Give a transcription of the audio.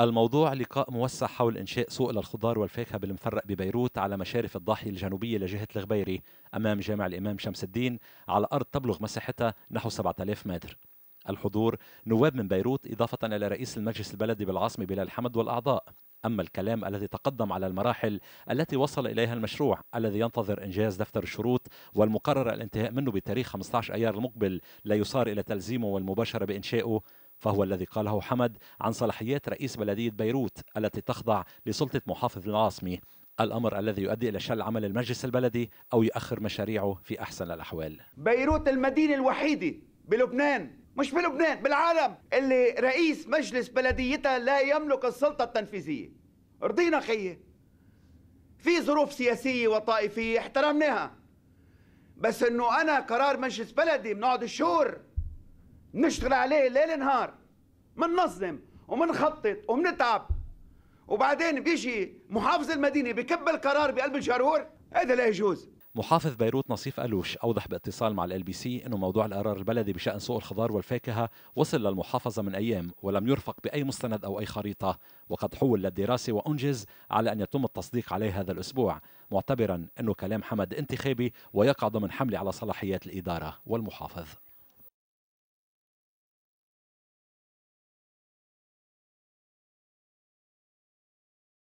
الموضوع لقاء موسع حول إنشاء سوق للخضار والفاكهة بالمفرق ببيروت على مشارف الضاحية الجنوبية لجهة الغبيري أمام جامع الإمام شمس الدين على أرض تبلغ مساحتها نحو 7000 متر الحضور نواب من بيروت إضافة إلى رئيس المجلس البلدي بالعاصمة بلال حمد والأعضاء أما الكلام الذي تقدم على المراحل التي وصل إليها المشروع الذي ينتظر إنجاز دفتر الشروط والمقرر الانتهاء منه بتاريخ 15 أيار المقبل لا يصار إلى تلزيمه والمباشرة بإنشائه فهو الذي قاله حمد عن صلاحيات رئيس بلدية بيروت التي تخضع لسلطة محافظ العاصمة الأمر الذي يؤدي إلى شل عمل المجلس البلدي أو يؤخر مشاريعه في أحسن الأحوال بيروت المدينة الوحيدة بلبنان مش بلبنان بالعالم اللي رئيس مجلس بلديتها لا يملك السلطة التنفيذية رضينا خيي في ظروف سياسية وطائفية احترمناها بس انه انا قرار مجلس بلدي بنقعد الشهور نشتغل عليه ليل نهار مننظم ومنخطط ومنتعب وبعدين بيجي محافظ المدينه بكب القرار بقلب الجرور هذا لا يجوز محافظ بيروت نصيف ألوش أوضح باتصال مع ال بي سي أنه موضوع القرار البلدي بشأن سوق الخضار والفاكهة وصل للمحافظة من أيام ولم يرفق بأي مستند أو أي خريطة وقد حول للدراسة وأنجز على أن يتم التصديق عليه هذا الأسبوع معتبرا أنه كلام حمد انتخابي ويقع ضمن حملة على صلاحيات الإدارة والمحافظ